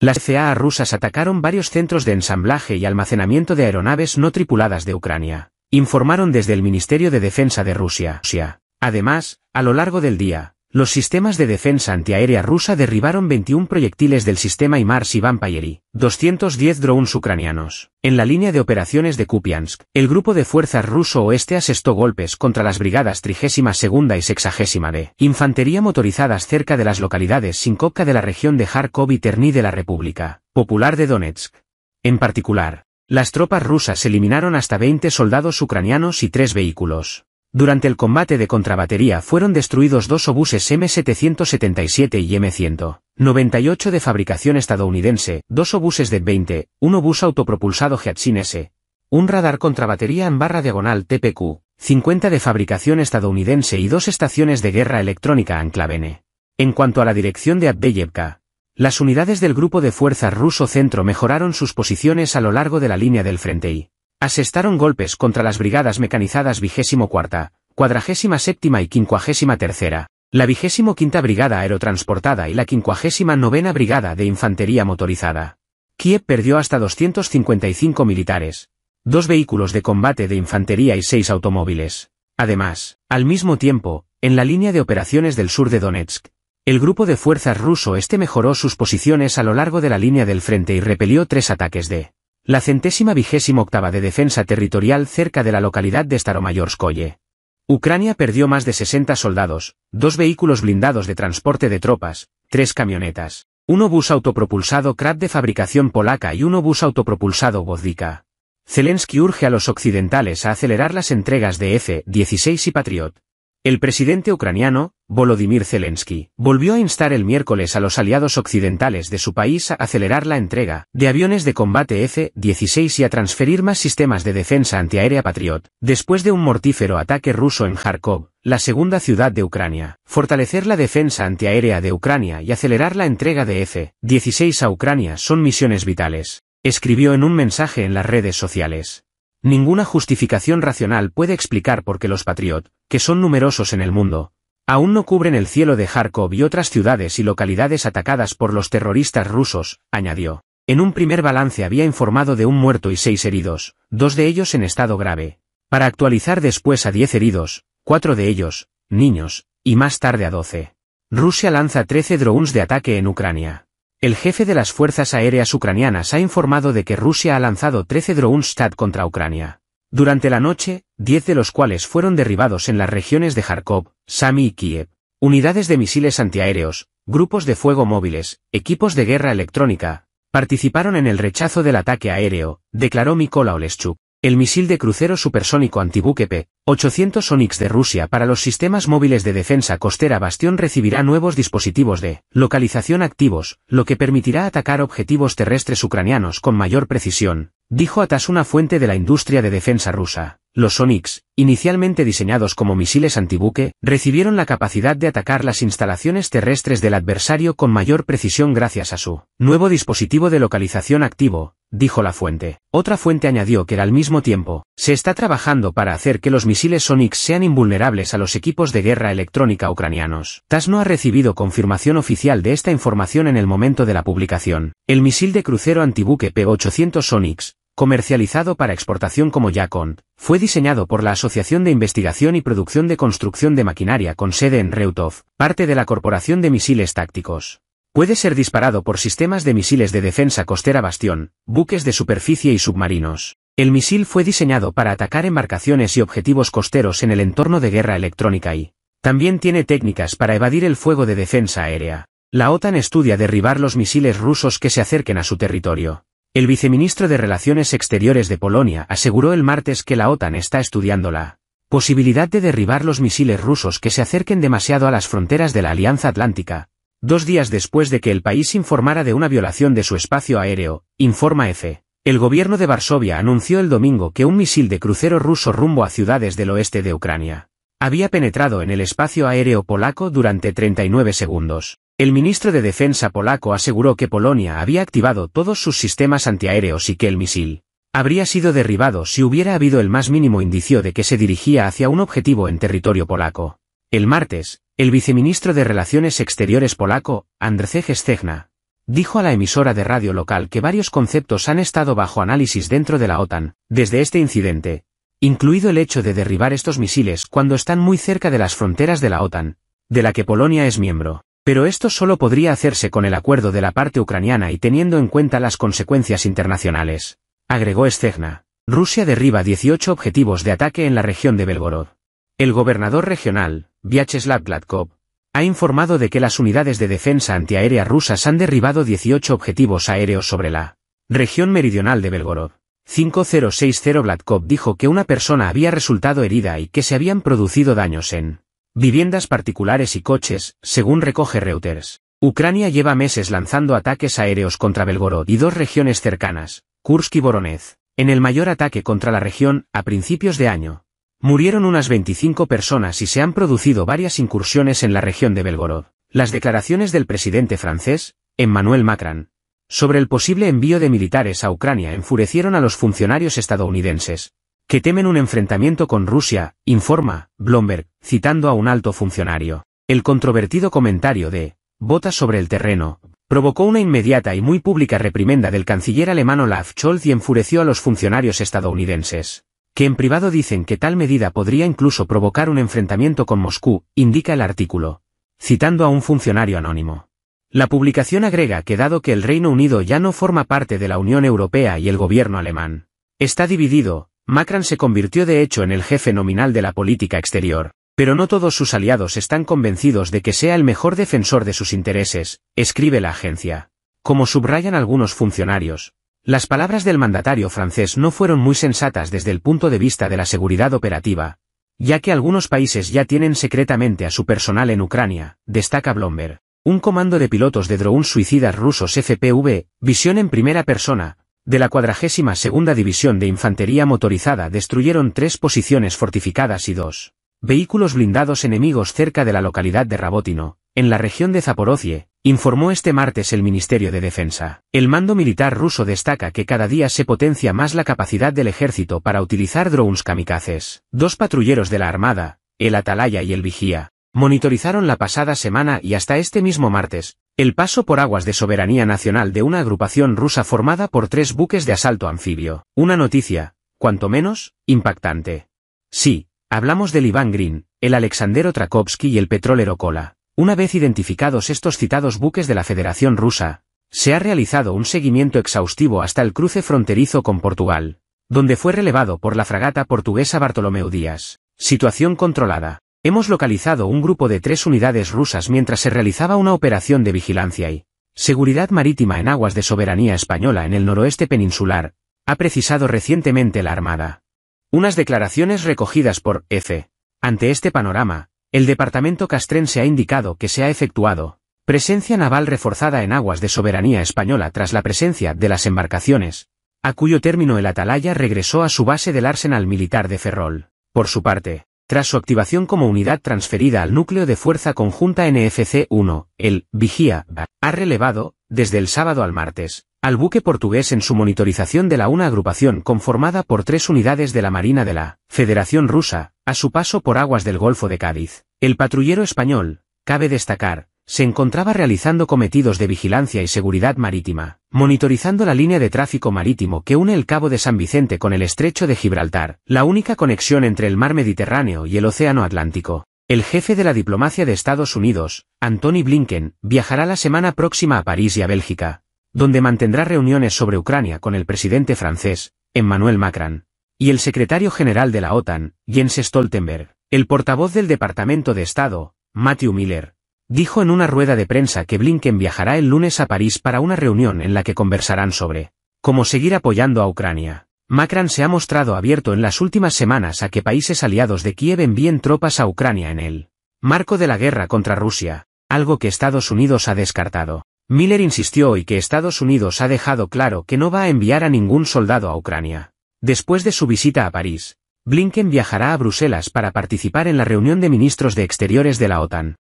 Las CAA rusas atacaron varios centros de ensamblaje y almacenamiento de aeronaves no tripuladas de Ucrania, informaron desde el Ministerio de Defensa de Rusia. Además, a lo largo del día, los sistemas de defensa antiaérea rusa derribaron 21 proyectiles del sistema IMARS y Vampire, 210 drones ucranianos. En la línea de operaciones de Kupiansk, el grupo de fuerzas ruso oeste asestó golpes contra las brigadas 32 y 60 de infantería motorizadas cerca de las localidades Sinkovka de la región de Kharkov y Terni de la República Popular de Donetsk. En particular, las tropas rusas eliminaron hasta 20 soldados ucranianos y tres vehículos. Durante el combate de contrabatería fueron destruidos dos obuses M777 y M198 de fabricación estadounidense, dos obuses de 20, un obús autopropulsado chino, S, un radar contrabatería en barra diagonal TPQ, 50 de fabricación estadounidense y dos estaciones de guerra electrónica Anclavene. En cuanto a la dirección de Abdeyevka, las unidades del grupo de fuerzas ruso centro mejoraron sus posiciones a lo largo de la línea del frente y Asestaron golpes contra las brigadas mecanizadas vigésimo cuarta, cuadragésima y 53 tercera, la vigésimo quinta brigada aerotransportada y la 59 novena brigada de infantería motorizada. Kiev perdió hasta 255 militares, dos vehículos de combate de infantería y seis automóviles. Además, al mismo tiempo, en la línea de operaciones del sur de Donetsk, el grupo de fuerzas ruso este mejoró sus posiciones a lo largo de la línea del frente y repelió tres ataques de la centésima vigésima octava de defensa territorial cerca de la localidad de Staromayorskoye. Ucrania perdió más de 60 soldados, dos vehículos blindados de transporte de tropas, tres camionetas, un obús autopropulsado Krat de fabricación polaca y un obús autopropulsado Vodika. Zelensky urge a los occidentales a acelerar las entregas de F-16 y Patriot, el presidente ucraniano, Volodymyr Zelensky, volvió a instar el miércoles a los aliados occidentales de su país a acelerar la entrega de aviones de combate F-16 y a transferir más sistemas de defensa antiaérea Patriot, después de un mortífero ataque ruso en Kharkov, la segunda ciudad de Ucrania, fortalecer la defensa antiaérea de Ucrania y acelerar la entrega de F-16 a Ucrania son misiones vitales, escribió en un mensaje en las redes sociales. Ninguna justificación racional puede explicar por qué los Patriot, que son numerosos en el mundo, aún no cubren el cielo de Kharkov y otras ciudades y localidades atacadas por los terroristas rusos, añadió. En un primer balance había informado de un muerto y seis heridos, dos de ellos en estado grave, para actualizar después a diez heridos, cuatro de ellos, niños, y más tarde a doce. Rusia lanza 13 drones de ataque en Ucrania. El jefe de las fuerzas aéreas ucranianas ha informado de que Rusia ha lanzado 13 drones contra Ucrania. Durante la noche, 10 de los cuales fueron derribados en las regiones de Kharkov, Sami y Kiev. Unidades de misiles antiaéreos, grupos de fuego móviles, equipos de guerra electrónica, participaron en el rechazo del ataque aéreo, declaró Mikola Oleschuk. El misil de crucero supersónico antibuque 800 Sonics de Rusia para los sistemas móviles de defensa costera Bastión recibirá nuevos dispositivos de localización activos, lo que permitirá atacar objetivos terrestres ucranianos con mayor precisión, dijo Atas una fuente de la industria de defensa rusa. Los Sonics, inicialmente diseñados como misiles antibuque, recibieron la capacidad de atacar las instalaciones terrestres del adversario con mayor precisión gracias a su nuevo dispositivo de localización activo, dijo la fuente. Otra fuente añadió que al mismo tiempo, se está trabajando para hacer que los misiles Sonics sean invulnerables a los equipos de guerra electrónica ucranianos. TAS no ha recibido confirmación oficial de esta información en el momento de la publicación. El misil de crucero antibuque P-800 Sonics, comercializado para exportación como Yacon, fue diseñado por la Asociación de Investigación y Producción de Construcción de Maquinaria con sede en Reutov, parte de la Corporación de Misiles Tácticos. Puede ser disparado por sistemas de misiles de defensa costera bastión, buques de superficie y submarinos. El misil fue diseñado para atacar embarcaciones y objetivos costeros en el entorno de guerra electrónica y también tiene técnicas para evadir el fuego de defensa aérea. La OTAN estudia derribar los misiles rusos que se acerquen a su territorio. El viceministro de Relaciones Exteriores de Polonia aseguró el martes que la OTAN está estudiando la posibilidad de derribar los misiles rusos que se acerquen demasiado a las fronteras de la Alianza Atlántica, dos días después de que el país informara de una violación de su espacio aéreo, informa EFE. El gobierno de Varsovia anunció el domingo que un misil de crucero ruso rumbo a ciudades del oeste de Ucrania había penetrado en el espacio aéreo polaco durante 39 segundos. El ministro de Defensa polaco aseguró que Polonia había activado todos sus sistemas antiaéreos y que el misil habría sido derribado si hubiera habido el más mínimo indicio de que se dirigía hacia un objetivo en territorio polaco. El martes, el viceministro de Relaciones Exteriores polaco, Andrzej cegna dijo a la emisora de radio local que varios conceptos han estado bajo análisis dentro de la OTAN, desde este incidente, incluido el hecho de derribar estos misiles cuando están muy cerca de las fronteras de la OTAN, de la que Polonia es miembro. Pero esto solo podría hacerse con el acuerdo de la parte ucraniana y teniendo en cuenta las consecuencias internacionales, agregó Stegna. Rusia derriba 18 objetivos de ataque en la región de Belgorod. El gobernador regional, Vyacheslav Gladkov, ha informado de que las unidades de defensa antiaérea rusas han derribado 18 objetivos aéreos sobre la región meridional de Belgorod. 5060 Gladkov dijo que una persona había resultado herida y que se habían producido daños en viviendas particulares y coches, según recoge Reuters. Ucrania lleva meses lanzando ataques aéreos contra Belgorod y dos regiones cercanas, Kursk y Voronezh. En el mayor ataque contra la región, a principios de año, murieron unas 25 personas y se han producido varias incursiones en la región de Belgorod. Las declaraciones del presidente francés, Emmanuel Macron, sobre el posible envío de militares a Ucrania enfurecieron a los funcionarios estadounidenses, que temen un enfrentamiento con Rusia, informa Blomberg, citando a un alto funcionario. El controvertido comentario de «botas sobre el terreno» provocó una inmediata y muy pública reprimenda del canciller alemán Olaf Scholz y enfureció a los funcionarios estadounidenses, que en privado dicen que tal medida podría incluso provocar un enfrentamiento con Moscú, indica el artículo, citando a un funcionario anónimo. La publicación agrega que dado que el Reino Unido ya no forma parte de la Unión Europea y el gobierno alemán está dividido, Macron se convirtió de hecho en el jefe nominal de la política exterior, pero no todos sus aliados están convencidos de que sea el mejor defensor de sus intereses, escribe la agencia. Como subrayan algunos funcionarios, las palabras del mandatario francés no fueron muy sensatas desde el punto de vista de la seguridad operativa, ya que algunos países ya tienen secretamente a su personal en Ucrania, destaca Blomberg. Un comando de pilotos de drones suicidas rusos FPV, visión en primera persona, de la 42 División de Infantería Motorizada destruyeron tres posiciones fortificadas y dos vehículos blindados enemigos cerca de la localidad de Rabotino, en la región de Zaporozhye, informó este martes el Ministerio de Defensa. El mando militar ruso destaca que cada día se potencia más la capacidad del ejército para utilizar drones kamikazes. Dos patrulleros de la Armada, el Atalaya y el Vigía, monitorizaron la pasada semana y hasta este mismo martes, el paso por aguas de soberanía nacional de una agrupación rusa formada por tres buques de asalto anfibio. Una noticia, cuanto menos, impactante. Sí, hablamos del Iván Green, el Alexandero Trakovsky y el Petróleo Kola. Una vez identificados estos citados buques de la Federación Rusa, se ha realizado un seguimiento exhaustivo hasta el cruce fronterizo con Portugal, donde fue relevado por la fragata portuguesa Bartolomeu Díaz. Situación controlada. Hemos localizado un grupo de tres unidades rusas mientras se realizaba una operación de vigilancia y seguridad marítima en aguas de soberanía española en el noroeste peninsular, ha precisado recientemente la Armada. Unas declaraciones recogidas por F. Ante este panorama, el departamento castrense ha indicado que se ha efectuado presencia naval reforzada en aguas de soberanía española tras la presencia de las embarcaciones, a cuyo término el Atalaya regresó a su base del Arsenal Militar de Ferrol. Por su parte, tras su activación como unidad transferida al núcleo de fuerza conjunta NFC-1, el Vigía ha relevado, desde el sábado al martes, al buque portugués en su monitorización de la una agrupación conformada por tres unidades de la Marina de la Federación Rusa, a su paso por aguas del Golfo de Cádiz. El patrullero español, cabe destacar, se encontraba realizando cometidos de vigilancia y seguridad marítima, monitorizando la línea de tráfico marítimo que une el Cabo de San Vicente con el Estrecho de Gibraltar, la única conexión entre el mar Mediterráneo y el Océano Atlántico. El jefe de la diplomacia de Estados Unidos, Antony Blinken, viajará la semana próxima a París y a Bélgica, donde mantendrá reuniones sobre Ucrania con el presidente francés, Emmanuel Macron, y el secretario general de la OTAN, Jens Stoltenberg. El portavoz del Departamento de Estado, Matthew Miller, Dijo en una rueda de prensa que Blinken viajará el lunes a París para una reunión en la que conversarán sobre cómo seguir apoyando a Ucrania. Macron se ha mostrado abierto en las últimas semanas a que países aliados de Kiev envíen tropas a Ucrania en el marco de la guerra contra Rusia, algo que Estados Unidos ha descartado. Miller insistió hoy que Estados Unidos ha dejado claro que no va a enviar a ningún soldado a Ucrania. Después de su visita a París, Blinken viajará a Bruselas para participar en la reunión de ministros de Exteriores de la OTAN.